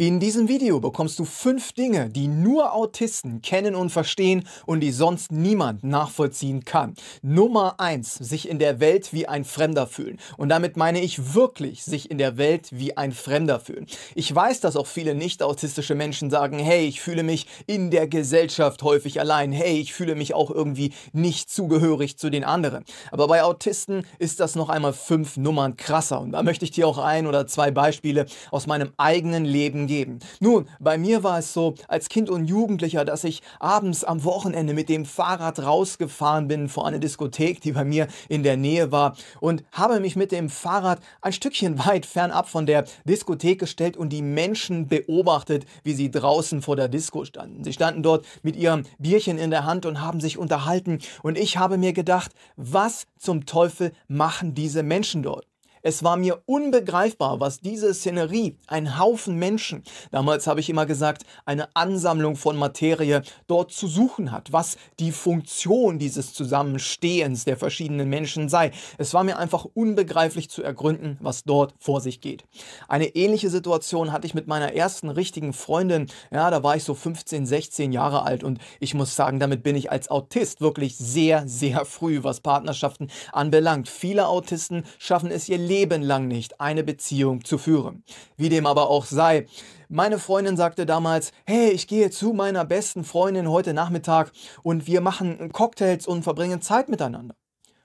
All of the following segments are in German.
In diesem Video bekommst du fünf Dinge, die nur Autisten kennen und verstehen und die sonst niemand nachvollziehen kann. Nummer eins: Sich in der Welt wie ein Fremder fühlen. Und damit meine ich wirklich sich in der Welt wie ein Fremder fühlen. Ich weiß, dass auch viele nicht autistische Menschen sagen, hey, ich fühle mich in der Gesellschaft häufig allein. Hey, ich fühle mich auch irgendwie nicht zugehörig zu den anderen. Aber bei Autisten ist das noch einmal fünf Nummern krasser. Und da möchte ich dir auch ein oder zwei Beispiele aus meinem eigenen Leben jedem. Nun, bei mir war es so, als Kind und Jugendlicher, dass ich abends am Wochenende mit dem Fahrrad rausgefahren bin vor eine Diskothek, die bei mir in der Nähe war und habe mich mit dem Fahrrad ein Stückchen weit fernab von der Diskothek gestellt und die Menschen beobachtet, wie sie draußen vor der Disco standen. Sie standen dort mit ihrem Bierchen in der Hand und haben sich unterhalten und ich habe mir gedacht, was zum Teufel machen diese Menschen dort? Es war mir unbegreifbar, was diese Szenerie, ein Haufen Menschen, damals habe ich immer gesagt, eine Ansammlung von Materie dort zu suchen hat, was die Funktion dieses Zusammenstehens der verschiedenen Menschen sei. Es war mir einfach unbegreiflich zu ergründen, was dort vor sich geht. Eine ähnliche Situation hatte ich mit meiner ersten richtigen Freundin. Ja, da war ich so 15, 16 Jahre alt und ich muss sagen, damit bin ich als Autist wirklich sehr, sehr früh, was Partnerschaften anbelangt. Viele Autisten schaffen es ihr Leben lang nicht eine Beziehung zu führen. Wie dem aber auch sei, meine Freundin sagte damals, hey, ich gehe zu meiner besten Freundin heute Nachmittag und wir machen Cocktails und verbringen Zeit miteinander.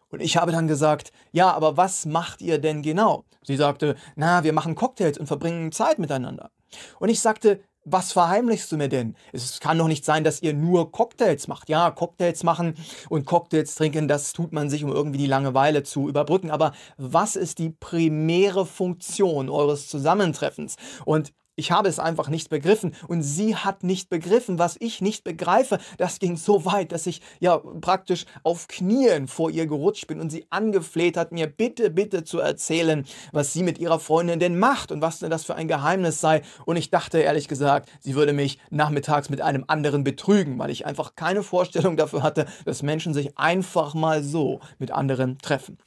Und ich habe dann gesagt, ja, aber was macht ihr denn genau? Sie sagte, na, wir machen Cocktails und verbringen Zeit miteinander. Und ich sagte, was verheimlichst du mir denn? Es kann doch nicht sein, dass ihr nur Cocktails macht. Ja, Cocktails machen und Cocktails trinken, das tut man sich, um irgendwie die Langeweile zu überbrücken. Aber was ist die primäre Funktion eures Zusammentreffens? Und ich habe es einfach nicht begriffen und sie hat nicht begriffen, was ich nicht begreife. Das ging so weit, dass ich ja praktisch auf Knien vor ihr gerutscht bin und sie angefleht hat, mir bitte, bitte zu erzählen, was sie mit ihrer Freundin denn macht und was denn das für ein Geheimnis sei. Und ich dachte ehrlich gesagt, sie würde mich nachmittags mit einem anderen betrügen, weil ich einfach keine Vorstellung dafür hatte, dass Menschen sich einfach mal so mit anderen treffen.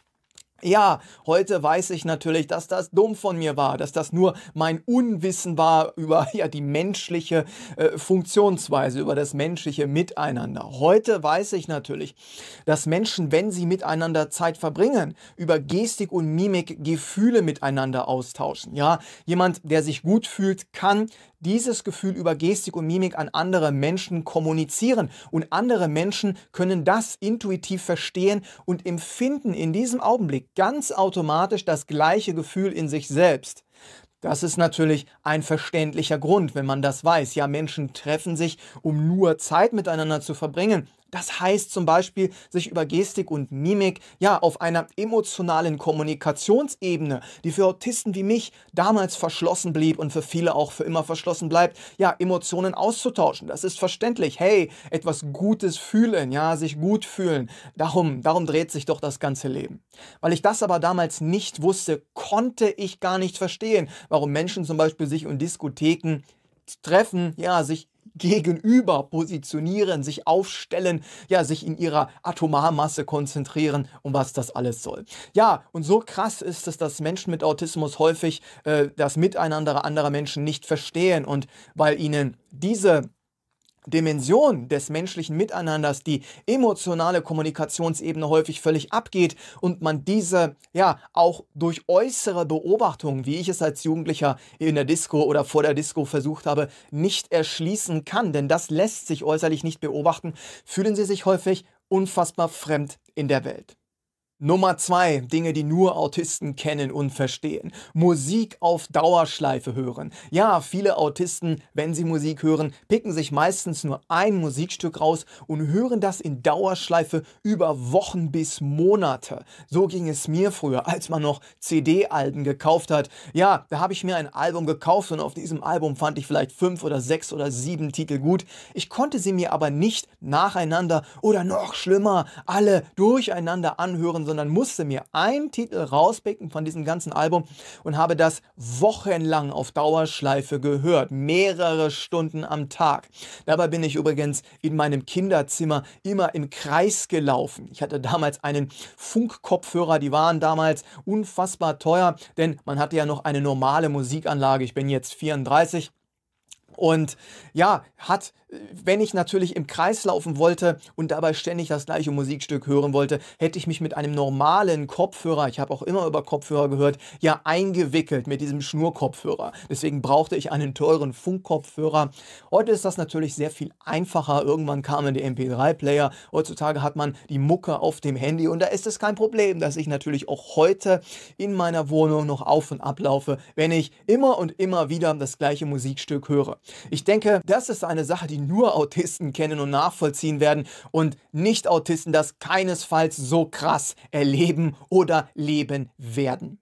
Ja, heute weiß ich natürlich, dass das dumm von mir war, dass das nur mein Unwissen war über ja, die menschliche äh, Funktionsweise, über das menschliche Miteinander. Heute weiß ich natürlich, dass Menschen, wenn sie miteinander Zeit verbringen, über Gestik und Mimik Gefühle miteinander austauschen. Ja, jemand, der sich gut fühlt, kann dieses Gefühl über Gestik und Mimik an andere Menschen kommunizieren. Und andere Menschen können das intuitiv verstehen und empfinden in diesem Augenblick ganz automatisch das gleiche Gefühl in sich selbst. Das ist natürlich ein verständlicher Grund, wenn man das weiß. Ja, Menschen treffen sich, um nur Zeit miteinander zu verbringen, das heißt zum Beispiel, sich über Gestik und Mimik ja auf einer emotionalen Kommunikationsebene, die für Autisten wie mich damals verschlossen blieb und für viele auch für immer verschlossen bleibt, ja, Emotionen auszutauschen. Das ist verständlich. Hey, etwas Gutes fühlen, ja, sich gut fühlen. Darum, darum dreht sich doch das ganze Leben. Weil ich das aber damals nicht wusste, konnte ich gar nicht verstehen, warum Menschen zum Beispiel sich in Diskotheken treffen, ja, sich gegenüber positionieren, sich aufstellen, ja, sich in ihrer Atomarmasse konzentrieren und was das alles soll. Ja, und so krass ist es, dass Menschen mit Autismus häufig äh, das Miteinander anderer Menschen nicht verstehen und weil ihnen diese Dimension des menschlichen Miteinanders, die emotionale Kommunikationsebene häufig völlig abgeht und man diese ja auch durch äußere Beobachtungen, wie ich es als Jugendlicher in der Disco oder vor der Disco versucht habe, nicht erschließen kann, denn das lässt sich äußerlich nicht beobachten, fühlen sie sich häufig unfassbar fremd in der Welt. Nummer zwei, Dinge, die nur Autisten kennen und verstehen. Musik auf Dauerschleife hören. Ja, viele Autisten, wenn sie Musik hören, picken sich meistens nur ein Musikstück raus und hören das in Dauerschleife über Wochen bis Monate. So ging es mir früher, als man noch CD-Alben gekauft hat. Ja, da habe ich mir ein Album gekauft und auf diesem Album fand ich vielleicht fünf oder sechs oder sieben Titel gut. Ich konnte sie mir aber nicht nacheinander oder noch schlimmer alle durcheinander anhören sondern musste mir einen Titel rauspicken von diesem ganzen Album und habe das wochenlang auf Dauerschleife gehört, mehrere Stunden am Tag. Dabei bin ich übrigens in meinem Kinderzimmer immer im Kreis gelaufen. Ich hatte damals einen Funkkopfhörer, die waren damals unfassbar teuer, denn man hatte ja noch eine normale Musikanlage. Ich bin jetzt 34 und ja, hat, wenn ich natürlich im Kreis laufen wollte und dabei ständig das gleiche Musikstück hören wollte, hätte ich mich mit einem normalen Kopfhörer, ich habe auch immer über Kopfhörer gehört, ja eingewickelt mit diesem Schnurkopfhörer. Deswegen brauchte ich einen teuren Funkkopfhörer. Heute ist das natürlich sehr viel einfacher. Irgendwann kamen die MP3-Player. Heutzutage hat man die Mucke auf dem Handy und da ist es kein Problem, dass ich natürlich auch heute in meiner Wohnung noch auf und ablaufe, wenn ich immer und immer wieder das gleiche Musikstück höre. Ich denke, das ist eine Sache, die nur Autisten kennen und nachvollziehen werden und Nicht-Autisten das keinesfalls so krass erleben oder leben werden.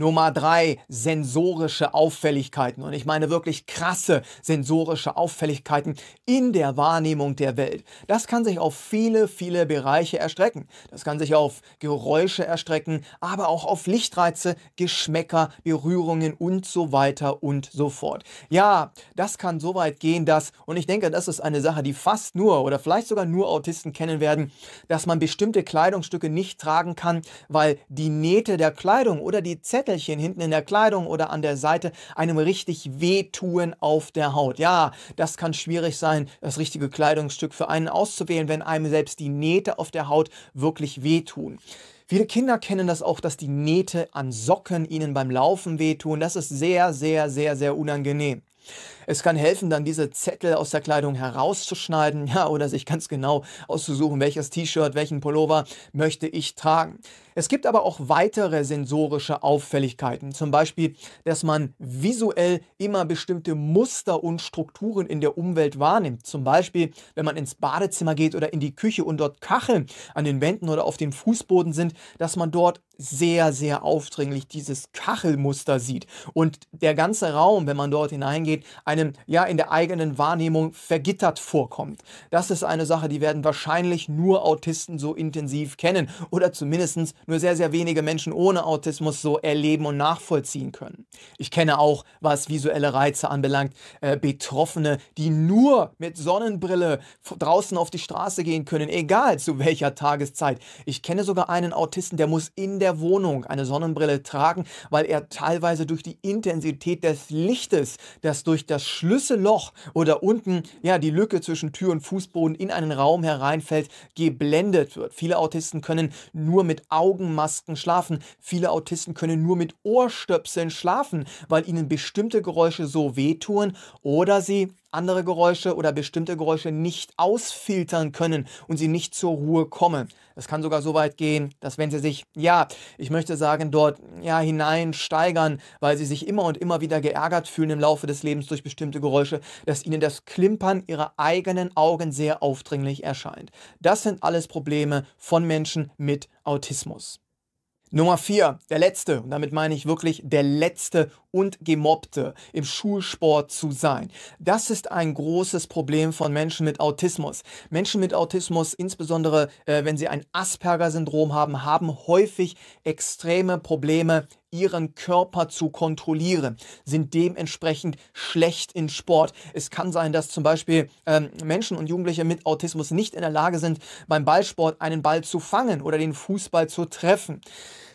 Nummer drei, sensorische Auffälligkeiten. Und ich meine wirklich krasse sensorische Auffälligkeiten in der Wahrnehmung der Welt. Das kann sich auf viele, viele Bereiche erstrecken. Das kann sich auf Geräusche erstrecken, aber auch auf Lichtreize, Geschmäcker, Berührungen und so weiter und so fort. Ja, das kann so weit gehen, dass, und ich denke, das ist eine Sache, die fast nur oder vielleicht sogar nur Autisten kennen werden, dass man bestimmte Kleidungsstücke nicht tragen kann, weil die Nähte der Kleidung oder die Zettel Pickelchen hinten in der Kleidung oder an der Seite einem richtig wehtun auf der Haut. Ja, das kann schwierig sein, das richtige Kleidungsstück für einen auszuwählen, wenn einem selbst die Nähte auf der Haut wirklich wehtun. Viele Kinder kennen das auch, dass die Nähte an Socken ihnen beim Laufen wehtun. Das ist sehr, sehr, sehr, sehr unangenehm. Es kann helfen, dann diese Zettel aus der Kleidung herauszuschneiden, ja, oder sich ganz genau auszusuchen, welches T-Shirt, welchen Pullover möchte ich tragen. Es gibt aber auch weitere sensorische Auffälligkeiten, zum Beispiel, dass man visuell immer bestimmte Muster und Strukturen in der Umwelt wahrnimmt. Zum Beispiel, wenn man ins Badezimmer geht oder in die Küche und dort Kacheln an den Wänden oder auf dem Fußboden sind, dass man dort sehr, sehr aufdringlich dieses Kachelmuster sieht und der ganze Raum, wenn man dort hineingeht, einem ja in der eigenen Wahrnehmung vergittert vorkommt. Das ist eine Sache, die werden wahrscheinlich nur Autisten so intensiv kennen oder zumindest nur sehr, sehr wenige Menschen ohne Autismus so erleben und nachvollziehen können. Ich kenne auch, was visuelle Reize anbelangt, äh, Betroffene, die nur mit Sonnenbrille draußen auf die Straße gehen können, egal zu welcher Tageszeit. Ich kenne sogar einen Autisten, der muss in der der Wohnung eine Sonnenbrille tragen, weil er teilweise durch die Intensität des Lichtes, das durch das Schlüsselloch oder unten ja die Lücke zwischen Tür und Fußboden in einen Raum hereinfällt, geblendet wird. Viele Autisten können nur mit Augenmasken schlafen. Viele Autisten können nur mit Ohrstöpseln schlafen, weil ihnen bestimmte Geräusche so wehtun oder sie andere Geräusche oder bestimmte Geräusche nicht ausfiltern können und sie nicht zur Ruhe kommen. Es kann sogar so weit gehen, dass wenn sie sich, ja, ich möchte sagen, dort ja hineinsteigern, weil sie sich immer und immer wieder geärgert fühlen im Laufe des Lebens durch bestimmte Geräusche, dass ihnen das Klimpern ihrer eigenen Augen sehr aufdringlich erscheint. Das sind alles Probleme von Menschen mit Autismus. Nummer vier, der letzte, und damit meine ich wirklich der letzte und Gemobbte im Schulsport zu sein. Das ist ein großes Problem von Menschen mit Autismus. Menschen mit Autismus, insbesondere äh, wenn sie ein Asperger-Syndrom haben, haben häufig extreme Probleme ihren Körper zu kontrollieren, sind dementsprechend schlecht in Sport. Es kann sein, dass zum Beispiel ähm, Menschen und Jugendliche mit Autismus nicht in der Lage sind, beim Ballsport einen Ball zu fangen oder den Fußball zu treffen.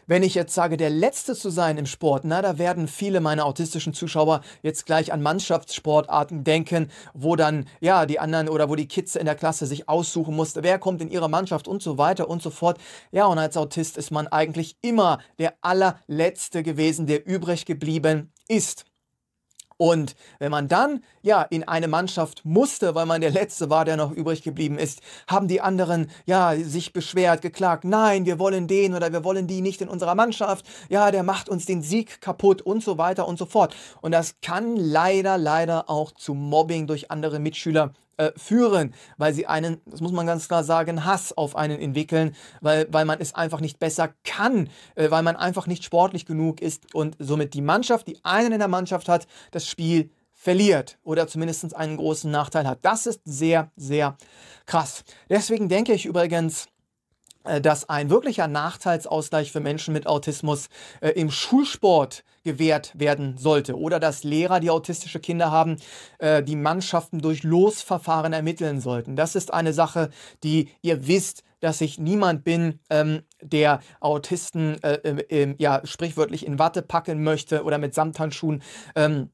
Wenn ich jetzt sage, der Letzte zu sein im Sport, na, da werden viele meiner autistischen Zuschauer jetzt gleich an Mannschaftssportarten denken, wo dann, ja, die anderen oder wo die Kids in der Klasse sich aussuchen mussten, wer kommt in ihre Mannschaft und so weiter und so fort. Ja, und als Autist ist man eigentlich immer der allerletzte gewesen, der übrig geblieben ist. Und wenn man dann ja in eine Mannschaft musste, weil man der Letzte war, der noch übrig geblieben ist, haben die anderen ja sich beschwert, geklagt, nein, wir wollen den oder wir wollen die nicht in unserer Mannschaft, ja, der macht uns den Sieg kaputt und so weiter und so fort. Und das kann leider, leider auch zu Mobbing durch andere Mitschüler äh, führen, weil sie einen, das muss man ganz klar sagen, Hass auf einen entwickeln, weil, weil man es einfach nicht besser kann, äh, weil man einfach nicht sportlich genug ist und somit die Mannschaft, die einen in der Mannschaft hat, das Spiel verliert oder zumindest einen großen Nachteil hat. Das ist sehr, sehr krass. Deswegen denke ich übrigens, äh, dass ein wirklicher Nachteilsausgleich für Menschen mit Autismus äh, im Schulsport gewährt werden sollte oder dass Lehrer, die autistische Kinder haben, äh, die Mannschaften durch Losverfahren ermitteln sollten. Das ist eine Sache, die ihr wisst, dass ich niemand bin, ähm, der Autisten äh, ja, sprichwörtlich in Watte packen möchte oder mit Samthandschuhen. Ähm,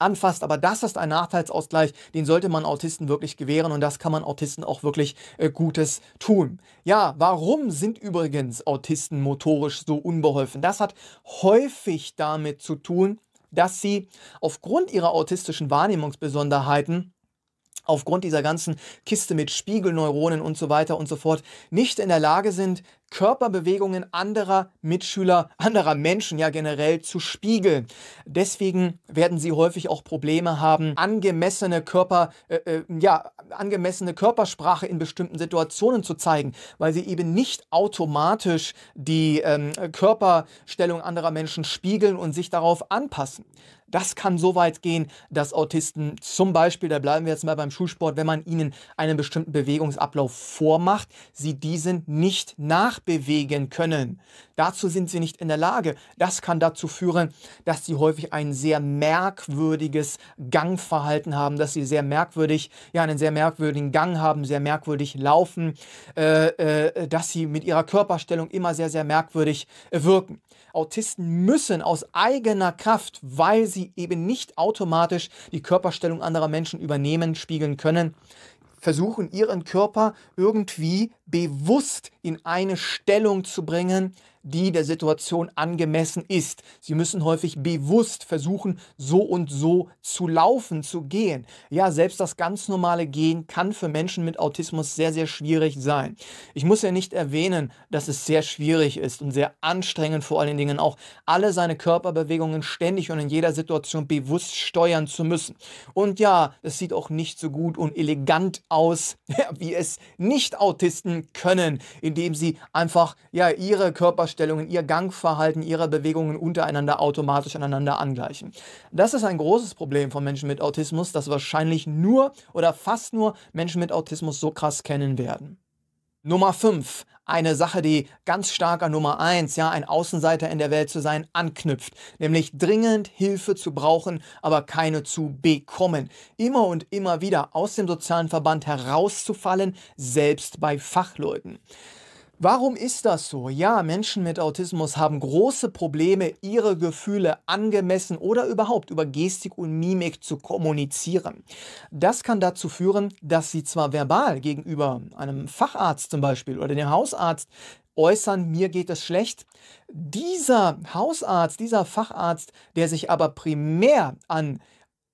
anfasst. Aber das ist ein Nachteilsausgleich, den sollte man Autisten wirklich gewähren und das kann man Autisten auch wirklich äh, Gutes tun. Ja, warum sind übrigens Autisten motorisch so unbeholfen? Das hat häufig damit zu tun, dass sie aufgrund ihrer autistischen Wahrnehmungsbesonderheiten aufgrund dieser ganzen Kiste mit Spiegelneuronen und so weiter und so fort nicht in der Lage sind, Körperbewegungen anderer Mitschüler, anderer Menschen ja generell zu spiegeln. Deswegen werden sie häufig auch Probleme haben, angemessene Körper, äh, äh, ja, angemessene Körpersprache in bestimmten Situationen zu zeigen, weil sie eben nicht automatisch die ähm, Körperstellung anderer Menschen spiegeln und sich darauf anpassen. Das kann so weit gehen, dass Autisten zum Beispiel, da bleiben wir jetzt mal beim Schulsport, wenn man ihnen einen bestimmten Bewegungsablauf vormacht, sie diesen nicht nachbewegen können. Dazu sind sie nicht in der Lage. Das kann dazu führen, dass sie häufig ein sehr merkwürdiges Gangverhalten haben, dass sie sehr merkwürdig, ja, einen sehr merkwürdigen Gang haben, sehr merkwürdig laufen, äh, äh, dass sie mit ihrer Körperstellung immer sehr, sehr merkwürdig äh, wirken. Autisten müssen aus eigener Kraft, weil sie eben nicht automatisch die Körperstellung anderer Menschen übernehmen, spiegeln können, versuchen, ihren Körper irgendwie bewusst in eine Stellung zu bringen, die der Situation angemessen ist. Sie müssen häufig bewusst versuchen, so und so zu laufen, zu gehen. Ja, selbst das ganz normale Gehen kann für Menschen mit Autismus sehr, sehr schwierig sein. Ich muss ja nicht erwähnen, dass es sehr schwierig ist und sehr anstrengend vor allen Dingen auch, alle seine Körperbewegungen ständig und in jeder Situation bewusst steuern zu müssen. Und ja, es sieht auch nicht so gut und elegant aus, wie es Nicht-Autisten können, indem sie einfach ja, ihre Körperstellungen, ihr Gangverhalten, ihre Bewegungen untereinander automatisch aneinander angleichen. Das ist ein großes Problem von Menschen mit Autismus, das wahrscheinlich nur oder fast nur Menschen mit Autismus so krass kennen werden. Nummer 5 eine Sache, die ganz stark an Nummer eins, ja, ein Außenseiter in der Welt zu sein, anknüpft, nämlich dringend Hilfe zu brauchen, aber keine zu bekommen. Immer und immer wieder aus dem sozialen Verband herauszufallen, selbst bei Fachleuten. Warum ist das so? Ja, Menschen mit Autismus haben große Probleme, ihre Gefühle angemessen oder überhaupt über Gestik und Mimik zu kommunizieren. Das kann dazu führen, dass sie zwar verbal gegenüber einem Facharzt zum Beispiel oder dem Hausarzt äußern, mir geht es schlecht. Dieser Hausarzt, dieser Facharzt, der sich aber primär an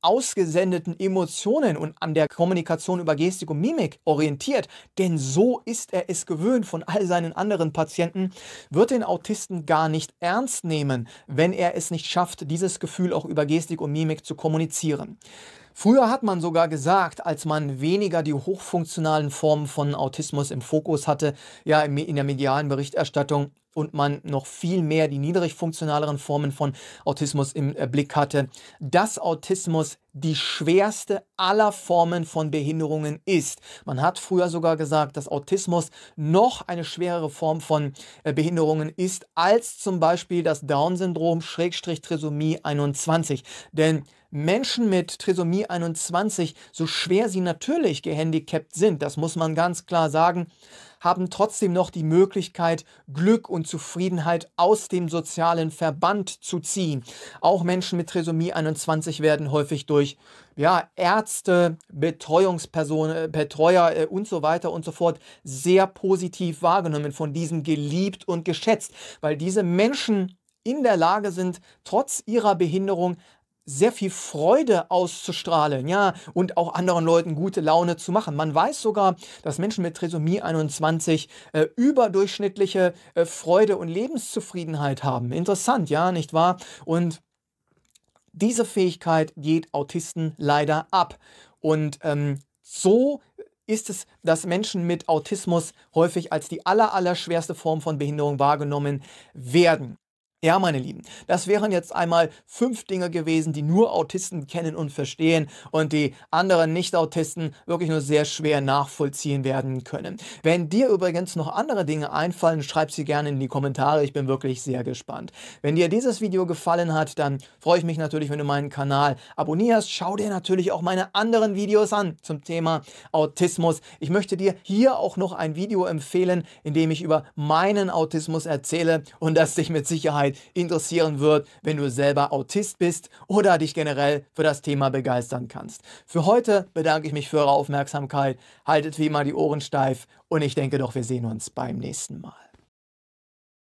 ausgesendeten Emotionen und an der Kommunikation über Gestik und Mimik orientiert, denn so ist er es gewöhnt von all seinen anderen Patienten, wird den Autisten gar nicht ernst nehmen, wenn er es nicht schafft, dieses Gefühl auch über Gestik und Mimik zu kommunizieren. Früher hat man sogar gesagt, als man weniger die hochfunktionalen Formen von Autismus im Fokus hatte, ja, in der medialen Berichterstattung und man noch viel mehr die niedrig funktionaleren Formen von Autismus im äh, Blick hatte, dass Autismus die schwerste aller Formen von Behinderungen ist. Man hat früher sogar gesagt, dass Autismus noch eine schwerere Form von äh, Behinderungen ist als zum Beispiel das Down-Syndrom Schrägstrich Trisomie 21. Denn Menschen mit Trisomie 21, so schwer sie natürlich gehandicapt sind, das muss man ganz klar sagen, haben trotzdem noch die Möglichkeit, Glück und Zufriedenheit aus dem sozialen Verband zu ziehen. Auch Menschen mit Trisomie 21 werden häufig durch ja, Ärzte, Betreuungspersonen, äh, Betreuer äh, und so weiter und so fort sehr positiv wahrgenommen, von diesen geliebt und geschätzt, weil diese Menschen in der Lage sind, trotz ihrer Behinderung sehr viel Freude auszustrahlen, ja, und auch anderen Leuten gute Laune zu machen. Man weiß sogar, dass Menschen mit Trisomie 21 äh, überdurchschnittliche äh, Freude und Lebenszufriedenheit haben. Interessant, ja, nicht wahr? Und diese Fähigkeit geht Autisten leider ab. Und ähm, so ist es, dass Menschen mit Autismus häufig als die aller, aller schwerste Form von Behinderung wahrgenommen werden. Ja, meine Lieben, das wären jetzt einmal fünf Dinge gewesen, die nur Autisten kennen und verstehen und die anderen Nicht-Autisten wirklich nur sehr schwer nachvollziehen werden können. Wenn dir übrigens noch andere Dinge einfallen, schreib sie gerne in die Kommentare. Ich bin wirklich sehr gespannt. Wenn dir dieses Video gefallen hat, dann freue ich mich natürlich, wenn du meinen Kanal abonnierst. Schau dir natürlich auch meine anderen Videos an zum Thema Autismus. Ich möchte dir hier auch noch ein Video empfehlen, in dem ich über meinen Autismus erzähle und das dich mit Sicherheit Allgemeinheit interessieren wird, wenn du selber Autist bist oder dich generell für das Thema begeistern kannst. Für heute bedanke ich mich für eure Aufmerksamkeit. Haltet wie immer die Ohren steif und ich denke doch, wir sehen uns beim nächsten Mal.